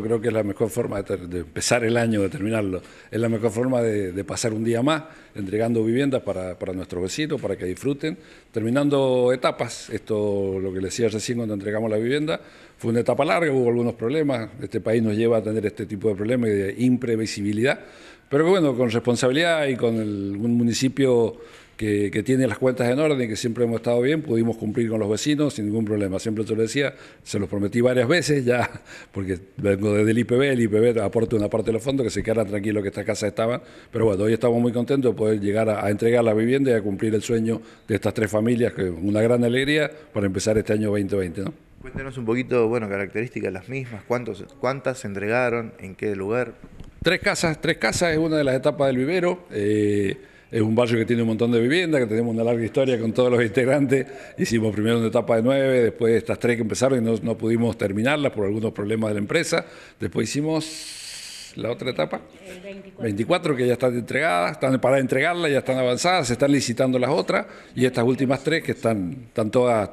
Yo creo que es la mejor forma de, empezar el año, de terminarlo. Es la mejor forma de, pasar un día más, entregando viviendas para, para, nuestros vecinos, para que disfruten, terminando etapas. Esto, lo que les decía recién cuando entregamos la vivienda, fue una etapa larga, hubo algunos problemas. Este país nos lleva a tener este tipo de problemas de imprevisibilidad. Pero bueno, con responsabilidad y con un municipio que, tiene las cuentas en orden, que siempre hemos estado bien, pudimos cumplir con los vecinos sin ningún problema. Siempre te lo decía, se los prometí varias veces ya, porque vengo desde el IPB, el IPB aporta una parte de los fondos, que se quedaran tranquilos que estas casas estaban. Pero bueno, hoy estamos muy contentos de poder llegar a, entregar la vivienda y a cumplir el sueño de estas tres familias, que es una gran alegría para empezar este año 2020. ¿no? Cuéntenos un poquito, bueno, características las mismas, cuántos, cuántas se entregaron, en qué lugar. Tres casas, tres casas es una de las etapas del vivero. Eh, es un barrio que tiene un montón de viviendas, que tenemos una larga historia con todos los integrantes. Hicimos primero una etapa de nueve, después estas tres que empezaron y no, pudimos terminarlas por algunos problemas de la empresa. Después hicimos la otra etapa. 24. que ya están entregadas, están para entregarla, ya están avanzadas, se están licitando las otras y estas últimas tres que están, están todas,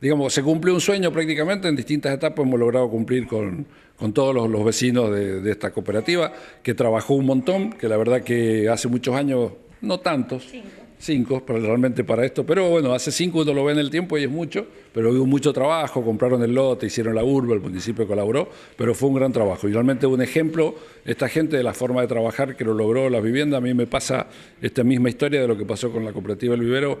digamos, se cumplió un sueño prácticamente, en distintas etapas hemos logrado cumplir con, con todos los, vecinos de, esta cooperativa, que trabajó un montón, que la verdad que hace muchos años no tantos. Cinco. realmente para esto. Pero bueno, hace cinco uno lo ve en el tiempo y es mucho, pero hubo mucho trabajo, compraron el lote, hicieron la urba, el municipio colaboró, pero fue un gran trabajo. Y realmente un ejemplo, esta gente de la forma de trabajar que lo logró las viviendas, a mí me pasa esta misma historia de lo que pasó con la cooperativa El Vivero.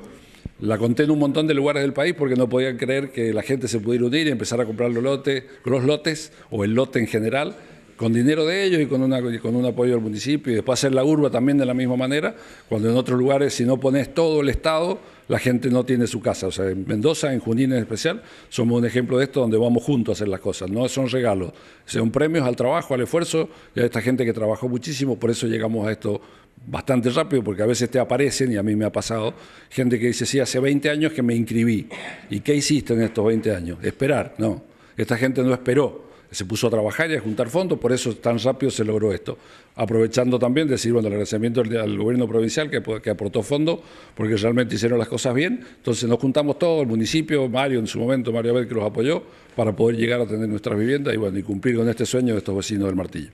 La conté en un montón de lugares del país porque no podían creer que la gente se pudiera unir y empezar a comprar los lotes, los lotes o el lote en general con dinero de ellos y con, un apoyo del municipio, y después hacer la urba también de la misma manera, cuando en otros lugares si no pones todo el Estado, la gente no tiene su casa. O sea, en Mendoza, en Junín en especial, somos un ejemplo de esto donde vamos juntos a hacer las cosas, no son regalos, son premios al trabajo, al esfuerzo y a esta gente que trabajó muchísimo, por eso llegamos a esto bastante rápido, porque a veces te aparecen, y a mí me ha pasado, gente que dice, sí, hace 20 años que me inscribí, ¿y qué hiciste en estos 20 años? Esperar, no, esta gente no esperó se puso a trabajar y a juntar fondos, por eso tan rápido se logró esto. Aprovechando también decir, bueno, el agradecimiento al gobierno provincial que, que aportó fondos, porque realmente hicieron las cosas bien. Entonces nos juntamos todos, el municipio, Mario en su momento, Mario Abel que los apoyó, para poder llegar a tener nuestras viviendas y, bueno, y cumplir con este sueño de estos vecinos del Martillo.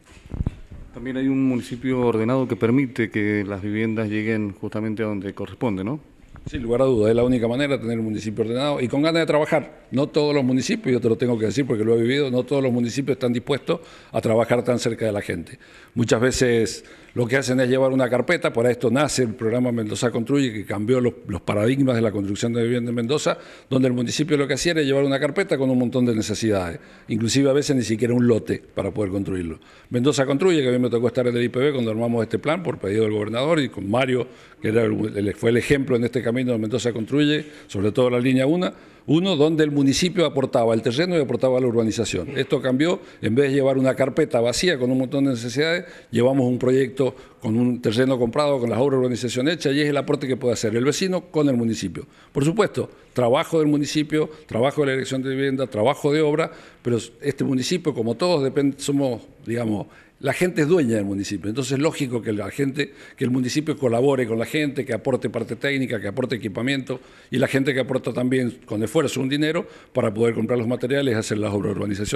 También hay un municipio ordenado que permite que las viviendas lleguen justamente a donde corresponde, ¿no? Sin lugar a dudas, es la única manera de tener un municipio ordenado y con ganas de trabajar. No todos los municipios, yo te lo tengo que decir porque lo he vivido, no todos los municipios están dispuestos a trabajar tan cerca de la gente. Muchas veces lo que hacen es llevar una carpeta, para esto nace el programa Mendoza Construye, que cambió los, paradigmas de la construcción de vivienda en Mendoza, donde el municipio lo que hacía era llevar una carpeta con un montón de necesidades, inclusive a veces ni siquiera un lote para poder construirlo. Mendoza Construye, que a mí me tocó estar en el IPB cuando armamos este plan por pedido del gobernador y con Mario, que era fue el ejemplo en este camino Camino de Mendoza Construye, sobre todo la línea 1, uno donde el municipio aportaba el terreno y aportaba la urbanización. Esto cambió, en vez de llevar una carpeta vacía con un montón de necesidades, llevamos un proyecto con un terreno comprado, con las obras de urbanización hechas y es el aporte que puede hacer el vecino con el municipio. Por supuesto, trabajo del municipio, trabajo de la elección de vivienda, trabajo de obra, pero este municipio, como todos, depende, somos, digamos, la gente es dueña del municipio, entonces es lógico que la gente, que el municipio colabore con la gente, que aporte parte técnica, que aporte equipamiento y la gente que aporta también con esfuerzo un dinero para poder comprar los materiales, hacer las obras de urbanización.